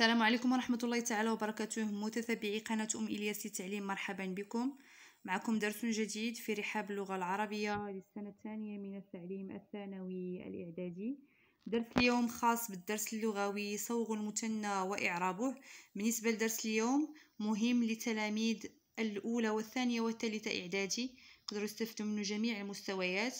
السلام عليكم ورحمة الله تعالى وبركاته متتبعي قناة أم إلياس للتعليم مرحبا بكم معكم درس جديد في رحاب اللغة العربية للسنة الثانية من التعليم الثانوي الإعدادي درس اليوم خاص بالدرس اللغوي صوغ المثنى وإعرابه بالنسبة لدرس اليوم مهم لتلاميذ الأولى والثانية والثالثة إعدادي قدروا يستفيدوا منه جميع المستويات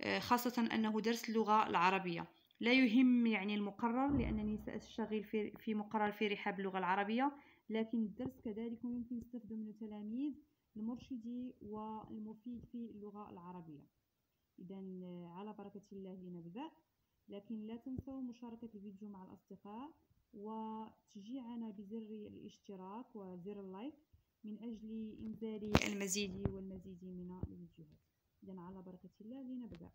آه، خاصة أنه درس اللغة العربية لا يهم يعني المقرر لأنني سأشتغل في, في مقرر في رحاب اللغة العربية لكن الدرس كذلك ممكن يستخدم من التلاميذ المرشدي والمفيد في اللغة العربية إذا على بركة الله لنبدأ لكن لا تنسوا مشاركة الفيديو مع الأصدقاء وتشجيعنا بزر الاشتراك وزر اللايك من أجل إنزال المزيد والمزيد من الفيديوهات إذا على بركة الله لنبدأ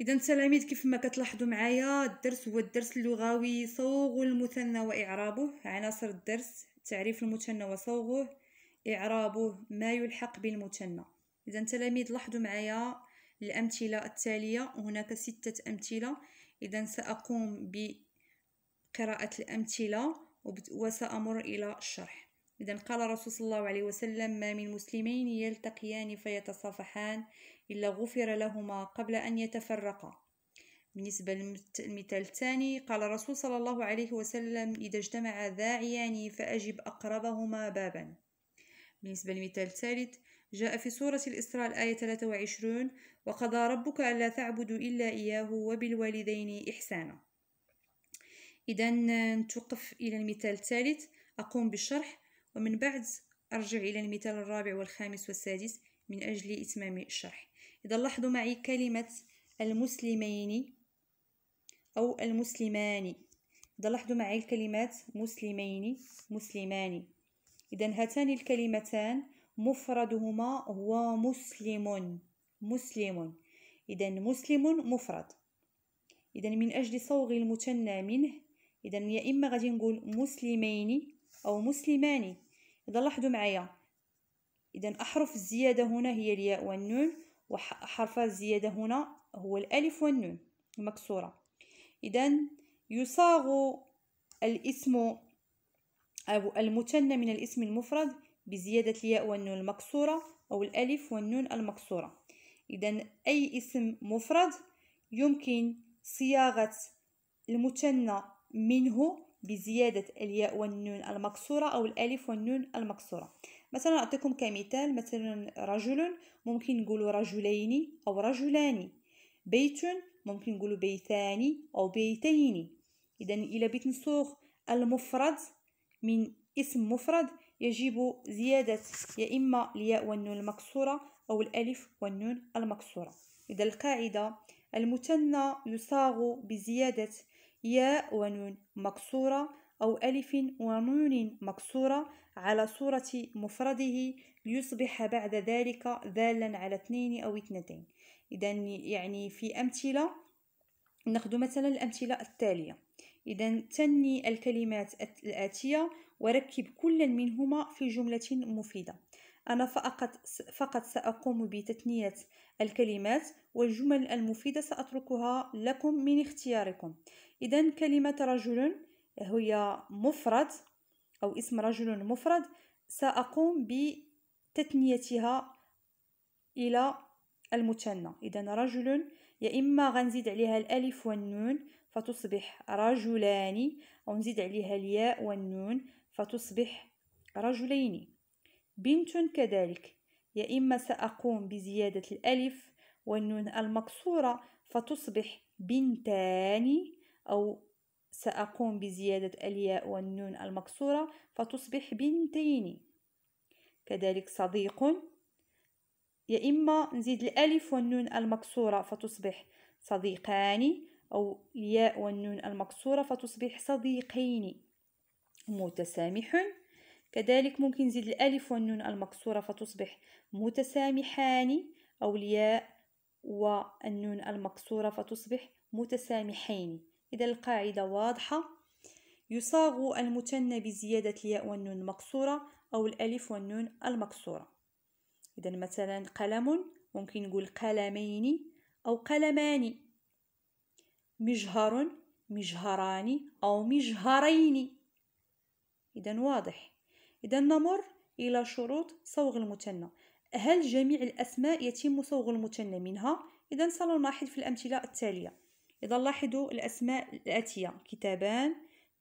اذا التلاميذ كيف ما كتلاحظوا معايا الدرس هو الدرس اللغوي صوغ المثنى واعرابه عناصر الدرس تعريف المثنى وصوغه اعرابه ما يلحق بالمثنى اذا التلاميذ لاحظوا معايا الامثله التاليه هناك سته امثله اذا ساقوم بقراءه الامثله وسامر الى الشرح إذا قال رسول صلى الله عليه وسلم ما من مسلمين يلتقيان فيتصافحان إلا غفر لهما قبل أن يتفرقا بالنسبة للمثال الثاني قال رسول صلى الله عليه وسلم إذا اجتمع ذاعيان فأجب أقربهما بابا بالنسبة للمثال الثالث جاء في سورة الإسراء الآية 23 وقضى ربك ألا تعبدوا إلا إياه وبالوالدين إحسانا إذا نتوقف إلى المثال الثالث أقوم بالشرح ومن بعد أرجع إلى المثال الرابع والخامس والسادس من أجل إتمام الشرح إذا لاحظوا معي كلمة المسلمين أو المسلمان إذا لاحظوا معي الكلمات مسلمين مسلمان إذا هاتان الكلمتان مفردهما هو مسلم مسلم إذا مسلم مفرد إذا من أجل صوغ المثنى منه إذا يا إما غادي نقول مسلمين أو مسلمان إذا لاحظوا معايا إذا أحرف الزيادة هنا هي الياء والنون وحرف الزيادة هنا هو الألف والنون المكسورة إذا يصاغ الاسم أو المثنى من الاسم المفرد بزيادة الياء والنون المكسورة أو الألف والنون المكسورة إذا أي اسم مفرد يمكن صياغة المثنى منه بزيادة الياء والنون المكسورة أو الألف والنون المكسورة مثلا أعطيكم كمثال مثلا رجل ممكن نقول رجلين أو رجلان بيت ممكن نقول بيتان أو بيتين إذا إلى بيت المفرد من اسم مفرد يجب زيادة يا إما الياء والنون المكسورة أو الألف والنون المكسورة إذا القاعدة المثنى يصاغ بزيادة ياء ونون مكسورة أو ألف ونون مكسورة على صورة مفرده ليصبح بعد ذلك ذالا على اثنين أو اثنتين إذا يعني في أمثلة ناخذ مثلا الأمثلة التالية إذا تني الكلمات الآتية وركب كل منهما في جملة مفيدة أنا فقط, فقط سأقوم بتثنية الكلمات والجمل المفيدة سأتركها لكم من اختياركم إذا كلمة رجل هي مفرد أو اسم رجل مفرد سأقوم بتثنيتها إلى المثنى إذا رجل يا إما غنزيد عليها الألف والنون فتصبح رجلان أو نزيد عليها الياء والنون فتصبح رجلين بنت كذلك يا إما سأقوم بزيادة الألف والنون المكسورة فتصبح بنتان أو سأقوم بزيادة الياء والنون المكسورة فتصبح بنتين كذلك صديق يا إما نزيد الألف والنون المكسورة فتصبح صديقان أو الياء والنون المكسورة فتصبح صديقين متسامح كذلك ممكن نزيد الألف والنون المكسورة فتصبح متسامحان أو الياء والنون المكسورة فتصبح متسامحين إذا القاعدة واضحة يصاغ المثنى بزيادة الياء والنون المكسورة أو الألف والنون المكسورة إذا مثلا قلم ممكن نقول قلمين أو قلمان مجهر مجهران أو مجهرين إذا واضح إذا نمر إلى شروط صوغ المثنى هل جميع الأسماء يتم صوغ المثنى منها؟ إذا سنلاحظ في الأمثلة التالية إذا لاحظوا الأسماء الآتية كتابان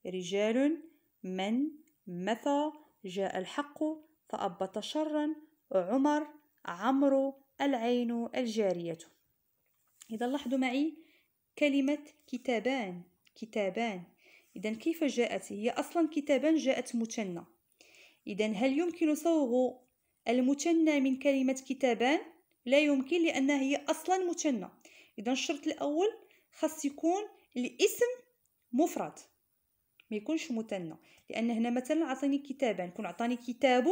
رجال من متى جاء الحق فأبط شرا عمر عمرو العين الجارية إذا لاحظوا معي كلمة كتابان كتابان إذا كيف جاءت هي أصلا كتابان جاءت مثنى إذا هل يمكن صوغ المثنى من كلمة كتابان؟ لا يمكن لأنها هي أصلا مثنى إذا الشرط الأول خاص يكون الاسم مفرد ما يكونش مثنى لأن هنا مثلا عطاني كتابان كون عطاني كتاب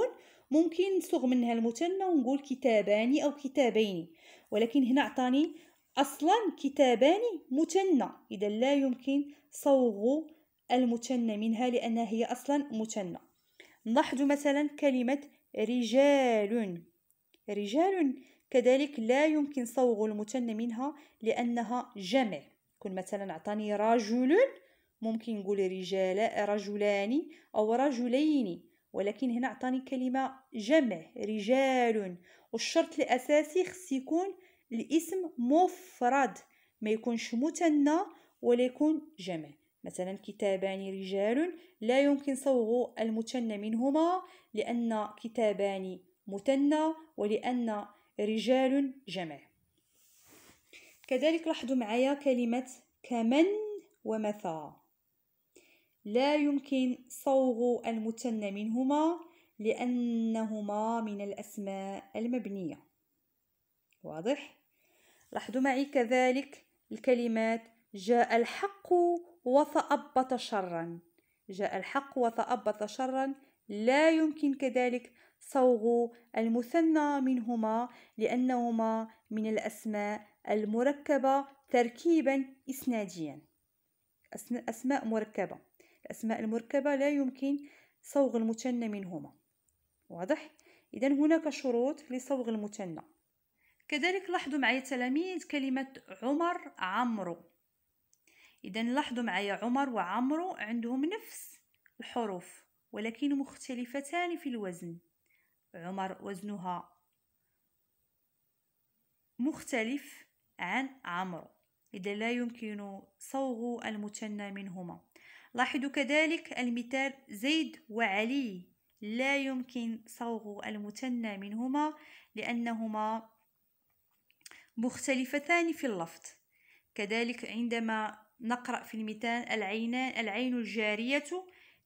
ممكن نصوغ منها المثنى ونقول كتابان أو كتابين ولكن هنا عطاني أصلا كتابان مثنى إذا لا يمكن صوغ المثنى منها لأنها هي أصلا مثنى نلاحظ مثلا كلمة رجال رجال كذلك لا يمكن صوغ المثنى منها لأنها جمع كن مثلا أعطاني رجل ممكن نقول رجال رجلان أو رجلين ولكن هنا أعطاني كلمة جمع رجال والشرط الأساسي خص يكون الاسم مفرد ما يكونش مثنى ولا يكون جمع مثلا كتابان رجال لا يمكن صوغ المثنى منهما لأن كتابان مثنى ولأن رجال جمع كذلك لاحظوا معايا كلمة كمن ومثى لا يمكن صوغ المثنى منهما لأنهما من الأسماء المبنية واضح؟ لاحظوا معي كذلك الكلمات جاء الحق وتأبط شرا جاء الحق وتأبط شرا لا يمكن كذلك صوغ المثنى منهما لأنهما من الأسماء المركبة تركيبا إسناديا أسماء مركبة الأسماء المركبة لا يمكن صوغ المثنى منهما واضح؟ إذا هناك شروط لصوغ المثنى كذلك لاحظوا معي تلاميذ كلمة عمر عمرو إذا لاحظوا معايا عمر وعمرو عندهم نفس الحروف ولكن مختلفتان في الوزن عمر وزنها مختلف عن عمرو إذا لا يمكن صوغ المثنى منهما لاحظوا كذلك المثال زيد وعلي لا يمكن صوغ المثنى منهما لأنهما مختلفتان في اللفظ كذلك عندما نقرأ في المثال العينان العين الجارية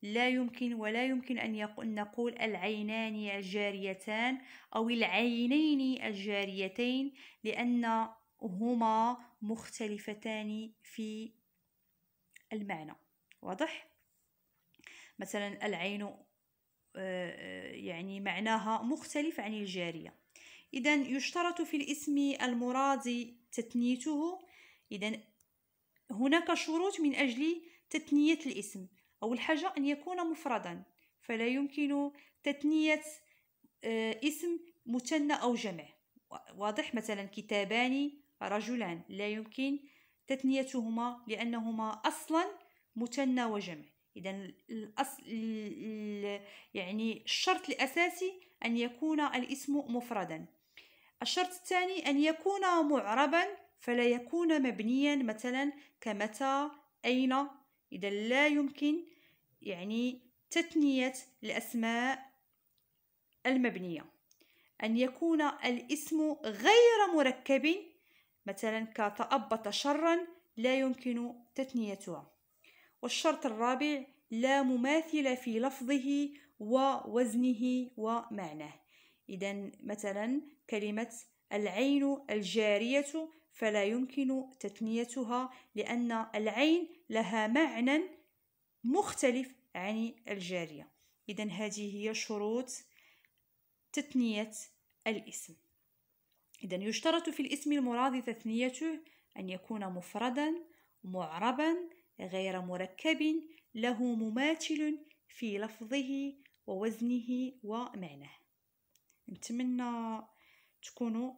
لا يمكن ولا يمكن أن نقول العينان الجاريتان أو العينين الجاريتين لأن هما مختلفتان في المعنى واضح مثلا العين آه، آه، يعني معناها مختلف عن الجارية إذا يشترط في الاسم المراد تثنيته إذا هناك شروط من أجل تثنية الاسم أول حاجة أن يكون مفردا فلا يمكن تثنية آه، اسم مثنى أو جمع واضح مثلا كتابان رجلان لا يمكن تثنيتهما لأنهما أصلا مثنى وجمع إذا الأصل يعني الشرط الأساسي أن يكون الاسم مفردا الشرط الثاني أن يكون معربا فلا يكون مبنيا مثلا كمتى أين إذا لا يمكن يعني تثنية الأسماء المبنية أن يكون الاسم غير مركب مثلا كتأبط شرا لا يمكن تثنيتها والشرط الرابع لا مماثل في لفظه ووزنه ومعناه إذا مثلا كلمة العين الجارية فلا يمكن تثنيتها لأن العين لها معنى مختلف عن الجارية إذا هذه هي شروط تثنية الاسم إذا يشترط في الاسم المراد تثنيته أن يكون مفردا معربا غير مركب له مماثل في لفظه ووزنه ومعناه نتمنى تكونوا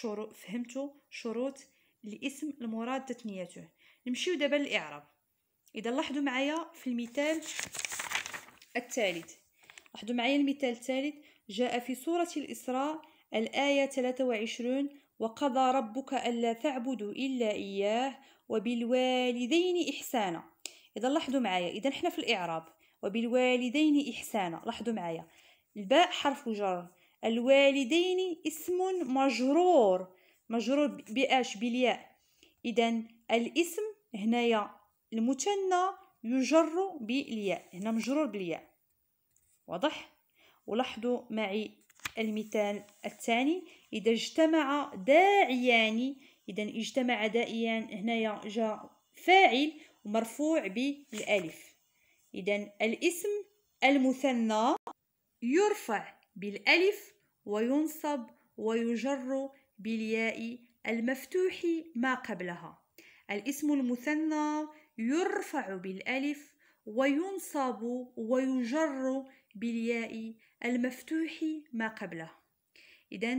شروط فهمتوا شروط الاسم المراد تثنيته نمشيو دابا للاعراب اذا لاحظوا معايا في المثال الثالث لاحظوا معايا المثال الثالث جاء في سوره الاسراء الايه 23 وقضى ربك الا تعبدوا الا اياه وبالوالدين احسانا اذا لاحظوا معايا اذا حنا في الاعراب وبالوالدين احسانا لاحظوا معايا الباء حرف جر الوالدين اسم مجرور مجرور باش بالياء اذا الاسم هنايا المثنى يجر بالياء هنا مجرور بالياء واضح ولاحظوا معي المثال الثاني اذا اجتمع داعيان اذا اجتمع داعيان هنايا جاء فاعل ومرفوع بالالف اذا الاسم المثنى يرفع بالألف وينصب ويجر بالياء المفتوح ما قبلها الاسم المثنى يرفع بالألف وينصب ويجر بالياء المفتوح ما قبلها إذا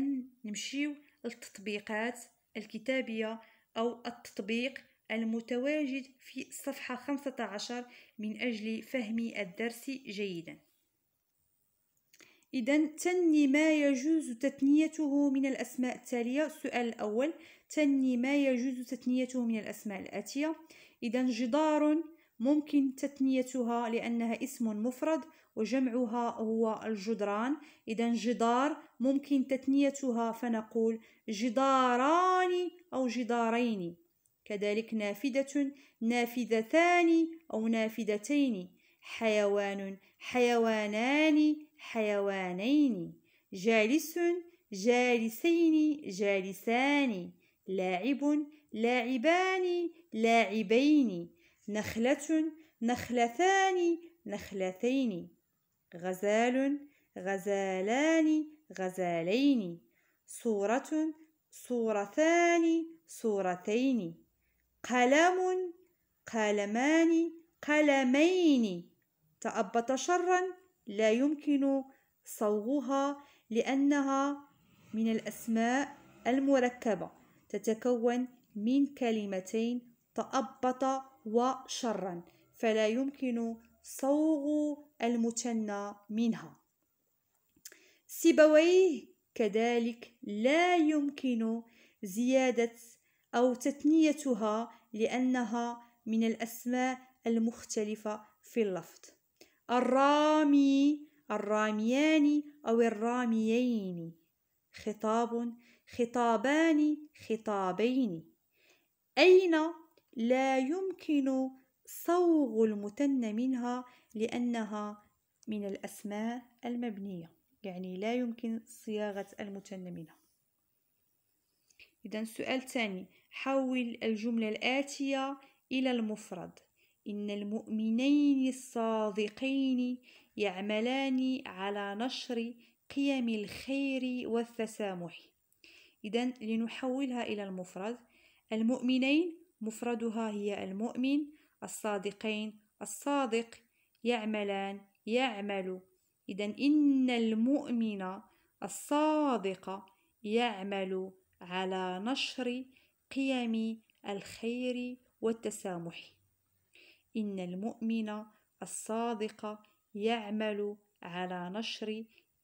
نمشي التطبيقات الكتابية أو التطبيق المتواجد في صفحة 15 من أجل فهم الدرس جيداً إذا تني ما يجوز تثنيته من الأسماء التالية السؤال الأول تني ما يجوز تثنيته من الأسماء الآتية إذا جدار ممكن تثنيتها لأنها اسم مفرد وجمعها هو الجدران إذا جدار ممكن تثنيتها فنقول جداران أو جدارين كذلك نافذة نافذتان أو نافذتين حيوان حيوانان حيوانين جالس جالسين جالسان لاعب لاعبان لاعبين نخلة نخلتان نخلتين غزال غزالان غزالين صورة صورتان صورتين قلم قلمان قلمين تأبط شرا لا يمكن صوغها لأنها من الأسماء المركبة تتكون من كلمتين تأبط وشرا فلا يمكن صوغ المثنى منها سيبويه كذلك لا يمكن زيادة أو تثنيتها لأنها من الأسماء المختلفة في اللفظ الرامي الراميان أو الراميين خطاب خطابان خطابين أين لا يمكن صوغ المثنى منها لأنها من الأسماء المبنية يعني لا يمكن صياغة المثنى منها إذا السؤال الثاني حول الجملة الآتية إلى المفرد إن المؤمنين الصادقين يعملان على نشر قيم الخير والتسامح إذا لنحولها إلى المفرد المؤمنين مفردها هي المؤمن الصادقين الصادق يعملان يعمل إذا إن المؤمن الصادق يعمل على نشر قيم الخير والتسامح إن المؤمن الصادق يعمل على نشر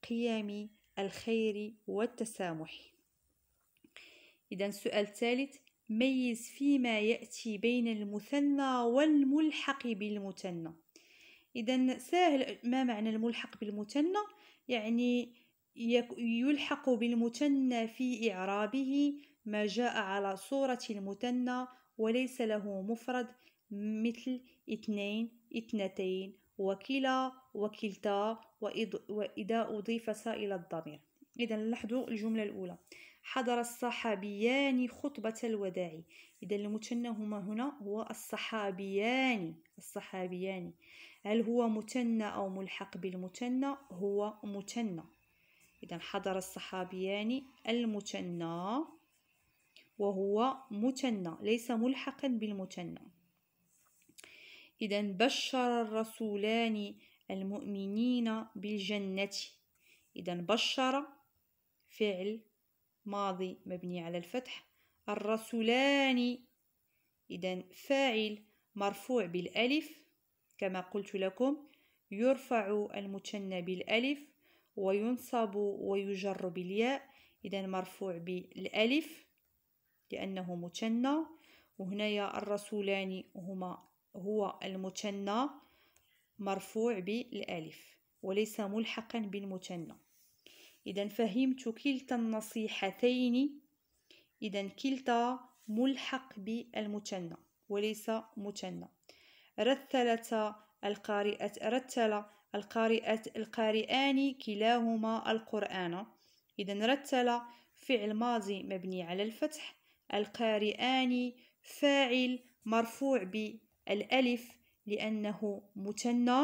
قيم الخير والتسامح إذا السؤال الثالث ميز فيما يأتي بين المثنى والملحق بالمثنى إذا سهل ما معنى الملحق بالمثنى يعني يلحق بالمثنى في إعرابه ما جاء على صورة المثنى وليس له مفرد مثل اثنين اثنتين وكلا وكلتا وإذا أضيف سائل الضمير إذا لاحظوا الجملة الأولى حضر الصحابيان خطبة الوداع إذا المثنى هما هنا هو الصحابيان الصحابيان هل هو مثنى أو ملحق بالمثنى هو مثنى إذا حضر الصحابيان المثنى وهو مثنى ليس ملحقا بالمثنى إذا بشر الرسولان المؤمنين بالجنة إذا بشر فعل ماضي مبني على الفتح الرسولان إذا فاعل مرفوع بالألف كما قلت لكم يرفع المثنى بالألف وينصب ويجر بالياء إذا مرفوع بالألف لأنه مثنى وهنايا الرسولان هما هو المثنى مرفوع بالالف وليس ملحقا بالمثنى اذا فهمت كلتا النصيحتين اذا كلتا ملحق بالمثنى وليس مثنى رتلت القارئة رتل القارئة القارئان كلاهما القرآن إذا رتل فعل ماضي مبني على الفتح القارئان فاعل مرفوع ب الألف لأنه مثنى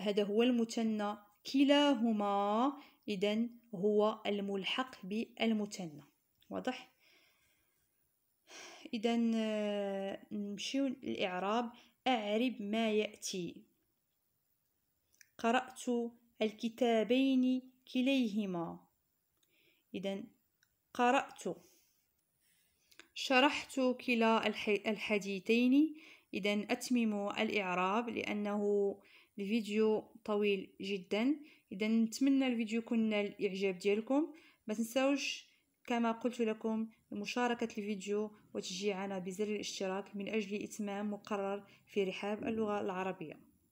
هذا هو المثنى كلاهما إذا هو الملحق بالمثنى واضح إذا آه، نمشيو للإعراب أعرب ما يأتي قرأت الكتابين كليهما إذا قرأت شرحت كلا الحديثين إذا أتمم الإعراب لأنه الفيديو طويل جدا إذا نتمنى الفيديو يكون الإعجاب ديالكم ما تنساوش كما قلت لكم مشاركة الفيديو وتشجيعنا بزر الاشتراك من أجل إتمام مقرر في رحاب اللغة العربية